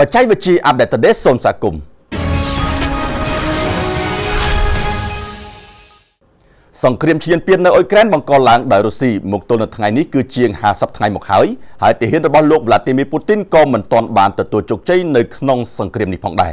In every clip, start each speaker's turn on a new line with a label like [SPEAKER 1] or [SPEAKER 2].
[SPEAKER 1] បច្ចេកវិទ្យាអាប់ដេតតេសូមស្វាគមន៍សង្គ្រាមឈ្លានពាននៅអ៊ុយក្រែនបង្កឡើងដោយរុស្ស៊ីមកទល់នៅថ្ងៃនេះគឺជាង50ថ្ងៃមកហើយហើយទាហានរបស់លោក Vladimir Putin ក៏មិនទាន់បានទទួលជោគជ័យនៅក្នុងសង្គ្រាមនេះផងដែរ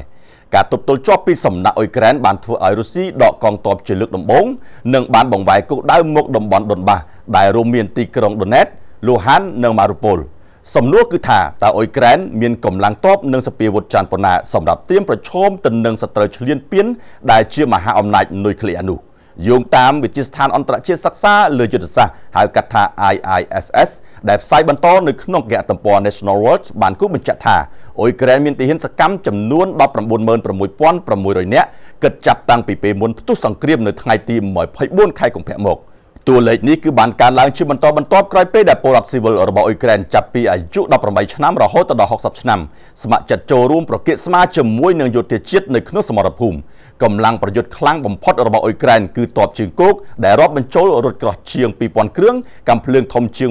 [SPEAKER 1] ការទប់ទល់ជាប់ពីសំណាក់អ៊ុយក្រែនបានធ្វើឲ្យរុស្ស៊ីដកកងទ័ពជាលើកដំបូងនិងបានបង្វែរគោលដៅមកតំបន់ដុនបាសដែលរួមមានទីក្រុងដូណេតលូហាននិងម៉ារូប៉ូល។សំណួរគឺថាតើអ៊ុយក្រែនមានកម្លាំងទ័ពនិងសពាវុធចានប៉ុណ្ណាសម្រាប់ទៀមប្រឈមទៅនឹងសត្រូវឈ្លានពានដែលជាមហាអំណាចនុយក្លេអ៊ែរនោះយោងតាមវិទ្យាស្ថានអន្តរជាតិសិក្សាលើយុទ្ធសាស្ត្រហៅកាត់ថា IISS ដែលផ្សាយបន្តនៅក្នុងគណៈទំព័រ National World បានគូបញ្ជាក់ថាអ៊ុយក្រែនមានទាហានសកម្មចំនួន196,600នាក់គិតចាប់តាំងពីពេលមុនផ្ទុះសង្គ្រាមនៅថ្ងៃទី24ខែកុម្ភៈមក។តួលេខនេះគឺបានកើនឡើងជាបន្តបន្ទាប់ក្រោយពេលដែលពលរដ្ឋស៊ីវិលរបស់អ៊ុយក្រែនចាប់ពីអាយុ18ឆ្នាំរហូតដល់60ឆ្នាំស្ម័គ្រចិត្តចូលរួមប្រកៀកស្មាជាមួយនឹងយោធាជាតិនៅក្នុងសមរភូមិកម្លាំងប្រយុទ្ធខ្លាំងបំផុតរបស់អ៊ុយក្រែនគឺទ័ពជើងគោកដែលរាប់បញ្ចូលរថក្រោះជាង2000គ្រឿងកាំភ្លើងធំជាង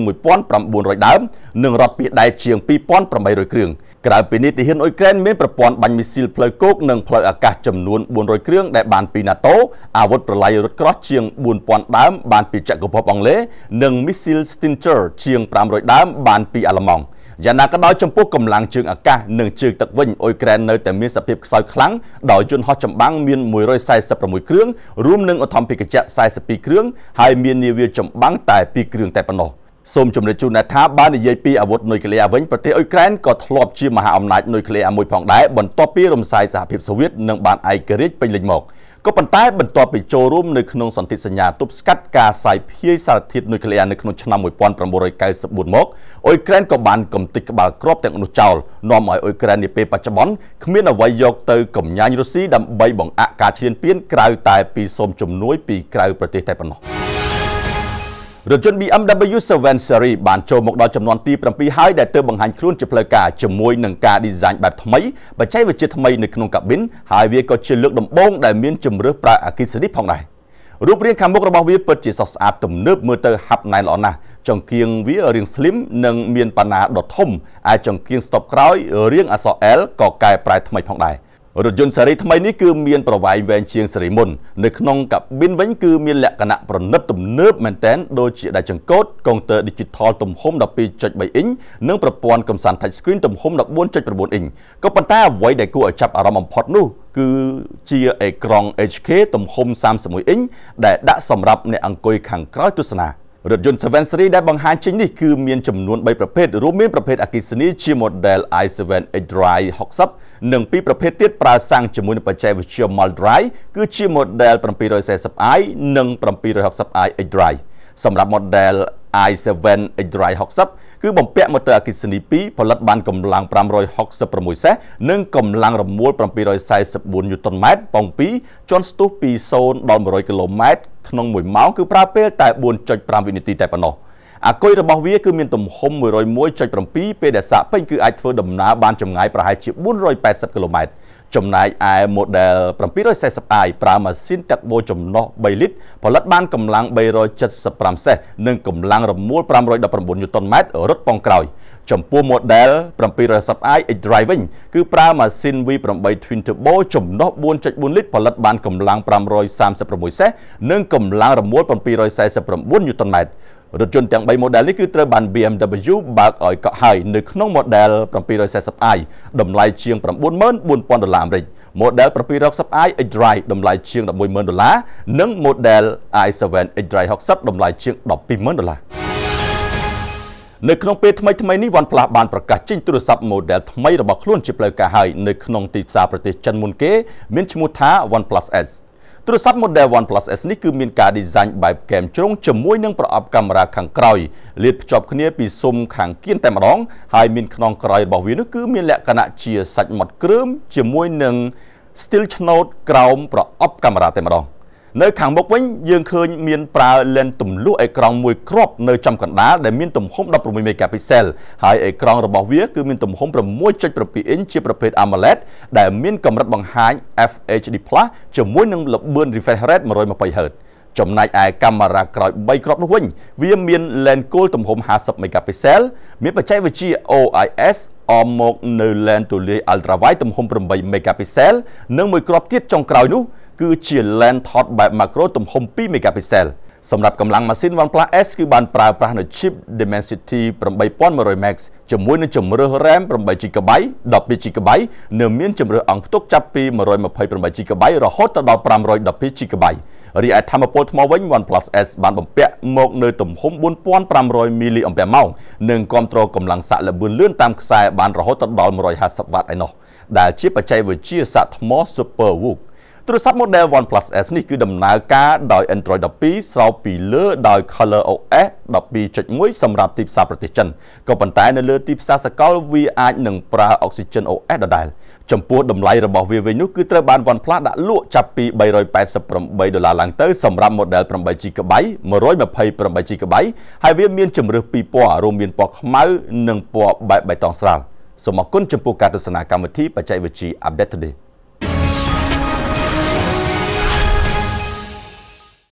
[SPEAKER 1] 1900ដើមនិងរថពាសដែរជាង2800គ្រឿងក្រៅពីនេះទាហានអ៊ុយក្រែនមានប្រព័ន្ធបាញ់មីស៊ីលផ្លូវគោកនិងផ្លូវអាកាសចំនួន400គ្រឿងដែលបានពី NATO អាវុធប្រឡាយរថក្រោះជាង4000ដើមបានពីចក្រភពអង់គ្លេសនិងមីស៊ីល Stinger ជាង500ដើមបានពីអាល្លឺម៉ង់យ៉ាងណាក៏ដោយចំពោះកម្លាំងជើងអាកាសនិងជើងទឹកវិញអ៊ុយក្រែននៅតែមានសភាពខ្សោយខ្លាំងដោយយន្តហោះចម្បាំងមាន146គ្រឿងរួមនឹងអធំភិកជៈ42គ្រឿងហើយមាននាវាចម្បាំងតែ2គ្រឿងតែប៉ុណ្ណោះ។សូមជំរាបជូនថាបើនិយាយពីអាវុធនុយក្លេអ៊ែរវិញប្រទេសអ៊ុយក្រែនក៏ធ្លាប់ជាមហាអំណាចនុយក្លេអ៊ែរមួយផងដែរបន្ទាប់ពីរំសាយសហភាពសូវៀតនិងបានឯករាជ្យពេញលេញមកក៏ប៉ុន្តែបន្ទាប់ពីចូលរួមនៅក្នុងសន្ធិសញ្ញាទប់ស្កាត់ការសាយភាយសារធាតុនុយក្លេអ៊ែរនៅក្នុងឆ្នាំ1994មកអ៊ុយក្រែនក៏បានកំទេចក្បាលក្របទាំងនោះចោលនាំឲ្យអ៊ុយក្រែននាពេលបច្ចុប្បន្នគ្មានអ្វីយកទៅកំញាញរុស្ស៊ីដើម្បីបង្អាក់ការឈ្លានពានក្រៅតែពីសូមជំនួយពីក្រៅប្រទេសតែប៉ុណ្ណោះ។រថយន្ត BMW 7 Series បានចូលមកដល់ចំនួនទី7ហើយដែលទើបបង្ហាញខ្លួនជាផ្លូវការជាមួយនឹងការ design បែបថ្មី បច្ចេកវិទ្យាថ្មីនៅក្នុងកាប៊ីនហើយវាក៏ជាលើកដំបូងដែលមានជំរើសប្រើអគ្គិសនីផងដែររូបរាងខាងមុខរបស់វាពិតជាស្រស់ស្អាតទំនើបមើលទៅហាប់ណែនល្អណាស់ចង្គៀងវារាង slim និងមានប៉ាណាដ៏ធំឯចង្គៀង stop ក្រោយ រាងអក្សរ L ក៏កែប្រែថ្មីផងដែររថយន្តស៊េរីថ្មីនេះគឺមានប្រវែងវែងជាងស៊េរីមុននៅក្នុងកាប៊ីនវិញគឺមានលក្ខណៈប្រណិតទំនើបមែនទែនដូចជាដៃចង្កូតកុងទ័រ Digital ទំហំ12.3អ៊ីងនិងប្រព័ន្ធកំសាន្ត Touch Screen ទំហំ14.9អ៊ីងក៏ប៉ុន្តែអ្វីដែលគួរឲ្យចាប់អារម្មណ៍បំផុតនោះគឺជាអេក្រង់ HK ទំហំ31អ៊ីងដែលដាក់សម្រាប់អ្នកអង្គុយខាងក្រោយទស្សនា។រថយន្ត7 Series ដែលបង្ហាញចេញនេះគឺមានចំនួន3ប្រភេទរួមមានប្រភេទអគ្គិសនីជា model i7X Drive 60និងពីរប្រភេទទៀតប្រើសាំងជាមួយនឹងបច្ចេកវិទ្យា Mal Drive គឺជា model 740i និង 760i X Drive សម្រាប់ model i7 X360 គឺបំពាក់ម៉ូទ័រអគ្គិសនី2ផលិតបានកម្លាំង566សេះនិងកម្លាំងរមួល744 Nm ប៉ុង2ជាន់ស្ទុះពី0ដល់100គីឡូម៉ែត្រក្នុង1ម៉ោងគឺប្រើពេលតែ4.5វិនាទីតែប៉ុណ្ណោះអាគុយរបស់វាគឺមានទំហំ101.7ពេលដែលសាកពេញ គឺអាចធ្វើដំណើរបានចម្ងាយប្រហែលជា480គីឡូម៉ែត្រចំណែកឯ model 740i ប្រើម៉ាស៊ីនទឹកបូចំណុះ3លីត្រផលិតបានកម្លាំង375សេះនិងកម្លាំងរមួល519 Nm រត់ប៉ងក្រោយ។ចំពោះ model 710i xDrive វិញគឺប្រើម៉ាស៊ីន V8 twin turbo ចំណុះ4.4លីត្រផលិតបានកម្លាំង536សេះនិងកម្លាំងរមួល749 Nm រថយន្តទាំង3 model នេះគឺត្រូវបាន BMW បើកឲ្យកក់ហើយនៅក្នុង model 740i តម្លៃជាង94,000ដុល្លារអាមេរិក model 760i xDrive តម្លៃជាង110,000ដុល្លារនិង model i7 xDrive 60តម្លៃជាង12,000ដុល្លារនៅក្នុងពេលថ្មីថ្មីនេះវ៉ាន់ផ្លាស់បានប្រកាសចេញទូរស័ព្ទ model ថ្មីរបស់ខ្លួនជាផ្លូវការហើយនៅក្នុងទីផ្សារប្រទេសចិនមុនគេមានឈ្មោះថា OnePlus S ទូរស័ព្ទ model OnePlus S នេះគឺមានការ design បែបកែមជ្រុងជាមួយនឹងប្រអប់កាមេរ៉ាខាងក្រោយលាតភ្ជាប់គ្នាពីស៊ុមខាងគៀនតែម្ដងហើយមានខ្នងក្រោយរបស់វានោះគឺមានលក្ខណៈជាសាច់ម៉ត់គ្រើមជាមួយនឹង still ឆ្នោតក្រោមប្រអប់កាមេរ៉ាតែម្ដងនៅខាងមុខវិញយើងឃើញមានប្រើលែនទម្លុះអេក្រង់មួយគ្រាប់នៅចំកណ្ដាលដែលមានទំហំ16មេហ្គាពិសែលហើយអេក្រង់របស់វាគឺមានទំហំ6.7អ៊ីនជាប្រភេទ AMOLED ដែលមានកម្រិតបង្ហាញ FHD+ ជាមួយនឹងល្បឿន refresh rate 120 Hz ចំណែកឯកាមេរ៉ាក្រោយ3គ្រាប់នោះវិញ វា មានលែនគោលទំហំ50មេហ្គាពិសែលមានបច្ចេកវិទ្យា OIS អមមកនៅលែនទូលាយ ultrawide ទំហំ8មេហ្គាពិសែលនិងមួយគ្រាប់ទៀតចុងក្រោយនោះគឺជា LAN ថតបែប macro ទំហំ2 megapixel សម្រាប់កម្លាំងម៉ាស៊ីន OnePlus S គឺបានប្រើប្រាស់នៅ chip Dimensity 8100 Max ជាមួយនឹងជម្រើស RAM 8GB 12GB និងមានជម្រើសអង្គផ្ទុក ចាប់ពី 128GB រហូតដល់ 512GB រីឯថាមពលថ្មវិញ OnePlus S បានបំពាក់មកនៅទំហំ4500 mAh និងគ្រប់គ្រងកម្លាំងសាក់ល្បឿនលឿនតាមខ្សែបានរហូតដល់ 150W ឯណោះដែលជាបច្ចេកវិទ្យាសាក់ថ្ម SuperWOOC ទូរស័ព្ទ model OnePlus S នេះគឺដំណើរការដោយ Android 12ស្រោបពីលើដោយ Color OS 12.1សម្រាប់ទីផ្សារប្រទេសចិនក៏ប៉ុន្តែ នៅលើទីផ្សារសកលវាអាចនឹងប្រើ Oxygen OS ដដែល ចំពោះតម្លៃរបស់វាវិញនោះគឺត្រូវបាន OnePlus ដាក់លក់ចាប់ពី388ដុល្លារឡើងទៅសម្រាប់ model 8 GB 128 GB ហើយវាមានជម្រើសពីរពណ៌រួមមានពណ៌ខ្មៅ និងពណ៌បែបបៃតងស្រាលសូមអរគុណចំពោះការទស្សនាកម្មវិធីបច្ចេកវិទ្យា Update Today